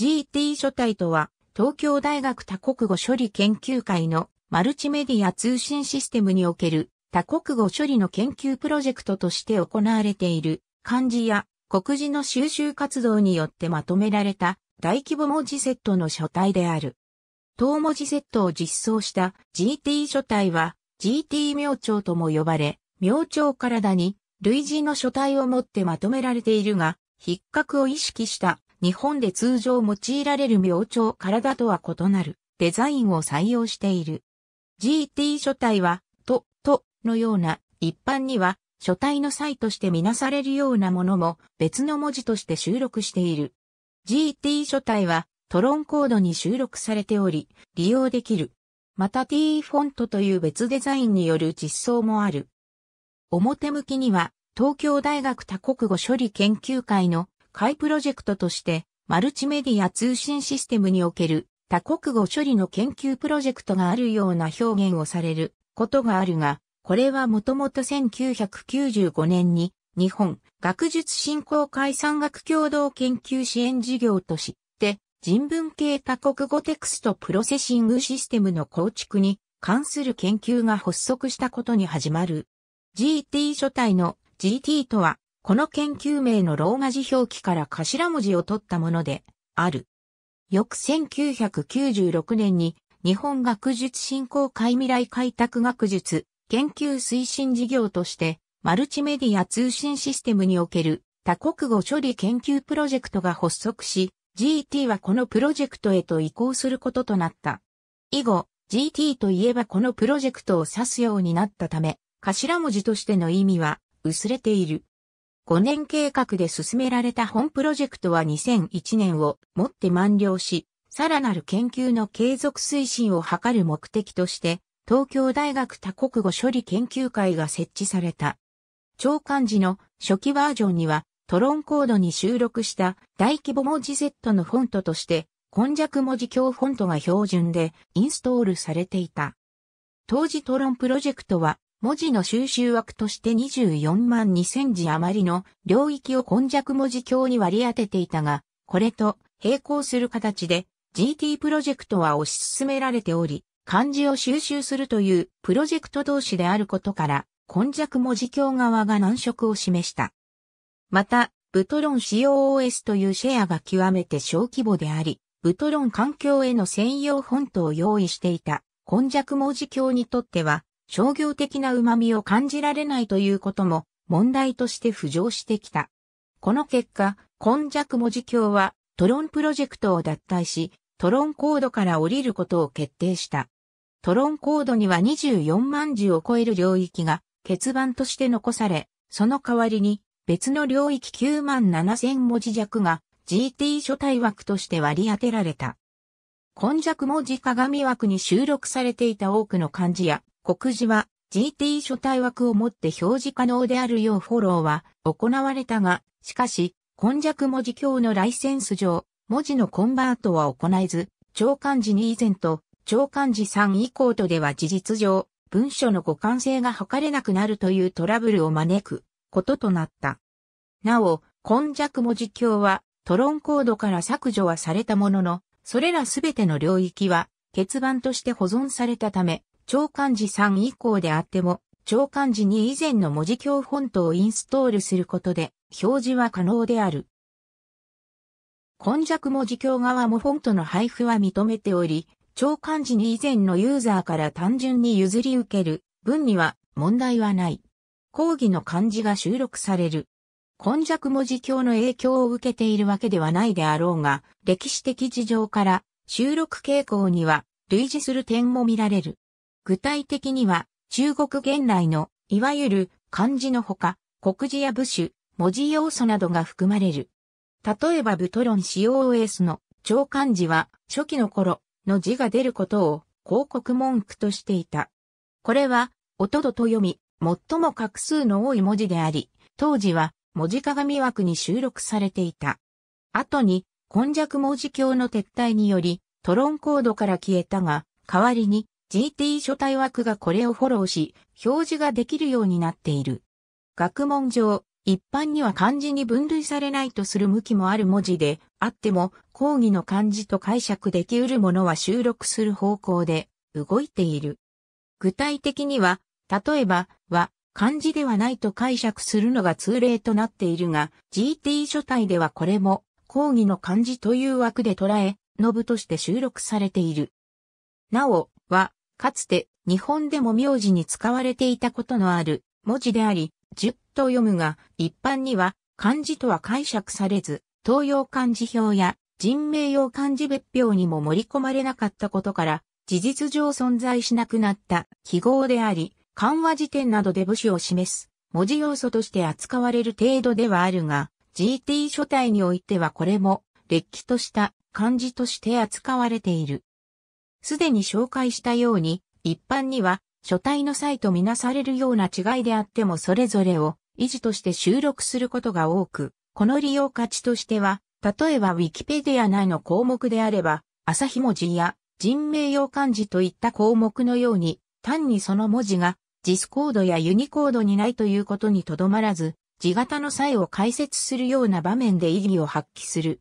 GT 書体とは、東京大学多国語処理研究会のマルチメディア通信システムにおける多国語処理の研究プロジェクトとして行われている漢字や国字の収集活動によってまとめられた大規模文字セットの書体である。等文字セットを実装した GT 書体は GT 明朝とも呼ばれ、明朝体に類似の書体を持ってまとめられているが、筆格を意識した日本で通常用いられる明朝体とは異なるデザインを採用している。GT 書体は、と、と、のような、一般には、書体の際としてみなされるようなものも別の文字として収録している。GT 書体はトロンコードに収録されており、利用できる。また T フォントという別デザインによる実装もある。表向きには東京大学多国語処理研究会の会プロジェクトとして、マルチメディア通信システムにおける多国語処理の研究プロジェクトがあるような表現をされることがあるが、これはもともと1995年に日本学術振興会産学共同研究支援事業として、人文系多国語テクストプロセッシングシステムの構築に関する研究が発足したことに始まる。GT 書体の GT とはこの研究名のローマ字表記から頭文字を取ったもので、ある。翌1996年に日本学術振興会未来開拓学術研究推進事業としてマルチメディア通信システムにおける多国語処理研究プロジェクトが発足し GT はこのプロジェクトへと移行することとなった。以後 GT といえばこのプロジェクトを指すようになったため頭文字としての意味は薄れている。5年計画で進められた本プロジェクトは2001年をもって満了し、さらなる研究の継続推進を図る目的として、東京大学多国語処理研究会が設置された。長官時の初期バージョンには、トロンコードに収録した大規模文字セットのフォントとして、今弱文字鏡フォントが標準でインストールされていた。当時トロンプロジェクトは文字の収集枠として24万2000字余りの領域を根弱文字鏡に割り当てていたが、これと並行する形で GT プロジェクトは推し進められており、漢字を収集するというプロジェクト同士であることから、根弱文字鏡側が難色を示した。また、ブトロン COOS というシェアが極めて小規模であり、ブトロン環境への専用フォントを用意していた、根弱文字鏡にとっては、商業的な旨味を感じられないということも問題として浮上してきた。この結果、今弱文字教はトロンプロジェクトを脱退し、トロンコードから降りることを決定した。トロンコードには24万字を超える領域が欠番として残され、その代わりに別の領域9万7千文字弱が GT 書体枠として割り当てられた。根弱文字鏡枠に収録されていた多くの漢字や告示は GT 書体枠をもって表示可能であるようフォローは行われたが、しかし、根弱文字教のライセンス上、文字のコンバートは行えず、長漢字2以前と長漢字3以降とでは事実上、文書の互換性が図れなくなるというトラブルを招くこととなった。なお、根弱文字教はトロンコードから削除はされたものの、それらすべての領域は欠番として保存されたため、長漢字3以降であっても、長漢字2以前の文字鏡フォントをインストールすることで表示は可能である。今弱文字鏡側もフォントの配布は認めており、長漢字2以前のユーザーから単純に譲り受ける分には問題はない。講義の漢字が収録される。今弱文字鏡の影響を受けているわけではないであろうが、歴史的事情から収録傾向には類似する点も見られる。具体的には、中国元来の、いわゆる漢字のほか、国字や部首、文字要素などが含まれる。例えばブトロン COS の長漢字は初期の頃の字が出ることを広告文句としていた。これは、音と読み、最も画数の多い文字であり、当時は文字鏡枠に収録されていた。後に、根弱文字鏡の撤退により、トロンコードから消えたが、代わりに GT 書体枠がこれをフォローし、表示ができるようになっている。学問上、一般には漢字に分類されないとする向きもある文字で、あっても、講義の漢字と解釈できうるものは収録する方向で、動いている。具体的には、例えば、は、漢字ではないと解釈するのが通例となっているが、GT 書体ではこれも、講義の漢字という枠で捉え、ノブとして収録されている。なお、かつて日本でも名字に使われていたことのある文字であり、十と読むが、一般には漢字とは解釈されず、東洋漢字表や人名用漢字別表にも盛り込まれなかったことから、事実上存在しなくなった記号であり、漢和辞典などで武士を示す文字要素として扱われる程度ではあるが、GT 書体においてはこれも、れっきとした漢字として扱われている。すでに紹介したように、一般には書体の際とみなされるような違いであってもそれぞれを維持として収録することが多く、この利用価値としては、例えば Wikipedia 内の項目であれば、朝日文字や人名用漢字といった項目のように、単にその文字がディスコードやユニコードにないということにとどまらず、字型の際を解説するような場面で意義を発揮する。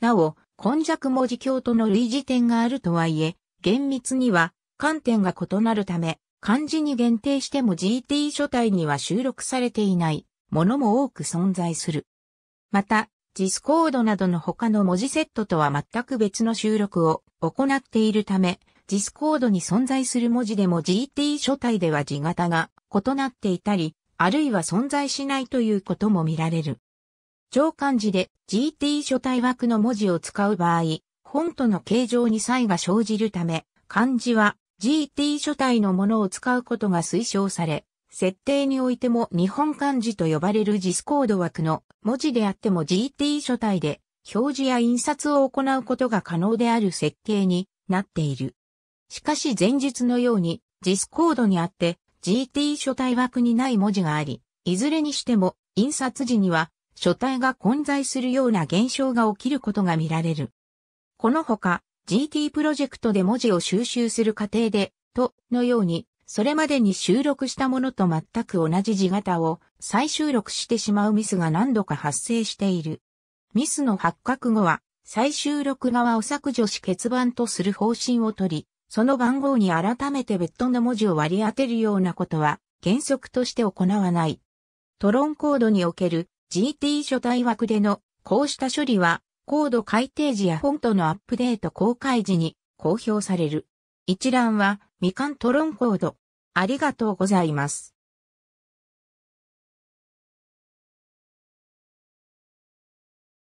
なお、根弱文字教との類似点があるとはいえ、厳密には観点が異なるため、漢字に限定しても GT 書体には収録されていないものも多く存在する。また、ディスコードなどの他の文字セットとは全く別の収録を行っているため、ディスコードに存在する文字でも GT 書体では字型が異なっていたり、あるいは存在しないということも見られる。上漢字で GT 書体枠の文字を使う場合、フォントの形状に差異が生じるため、漢字は GT 書体のものを使うことが推奨され、設定においても日本漢字と呼ばれるジスコード枠の文字であっても GT 書体で表示や印刷を行うことが可能である設計になっている。しかし前述のようにジスコードにあって GT 書体枠にない文字があり、いずれにしても印刷時には書体が混在するような現象が起きることが見られる。このほか GT プロジェクトで文字を収集する過程で、とのように、それまでに収録したものと全く同じ字型を再収録してしまうミスが何度か発生している。ミスの発覚後は、再収録側を削除し欠番とする方針をとり、その番号に改めて別途の文字を割り当てるようなことは原則として行わない。トロンコードにおける GT 書体枠でのこうした処理は高度改定時やフォントのアップデート公開時に公表される。一覧は、みかんトロンコード。ありがとうございます。